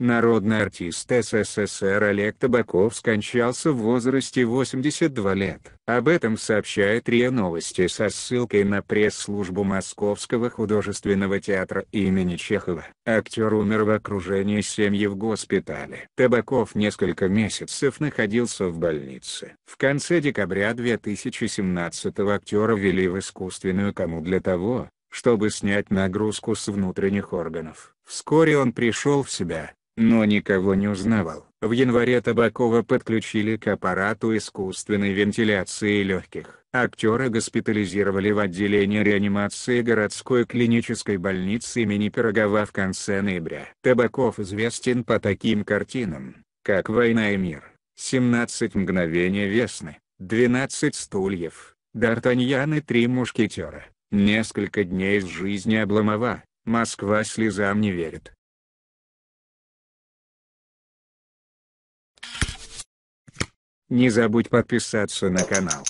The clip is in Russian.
Народный артист СССР Олег Табаков скончался в возрасте 82 лет. Об этом сообщает РИА Новости со ссылкой на пресс-службу Московского художественного театра имени Чехова. Актер умер в окружении семьи в госпитале. Табаков несколько месяцев находился в больнице. В конце декабря 2017-го актера ввели в искусственную кому для того, чтобы снять нагрузку с внутренних органов. Вскоре он пришел в себя, но никого не узнавал. В январе Табакова подключили к аппарату искусственной вентиляции легких. Актера госпитализировали в отделение реанимации городской клинической больницы имени Пирогова в конце ноября. Табаков известен по таким картинам, как «Война и мир», «17 мгновений весны», «12 стульев», «Д'Артаньян и три мушкетера», «Несколько дней из жизни Обломова», «Москва слезам не верит», Не забудь подписаться на канал.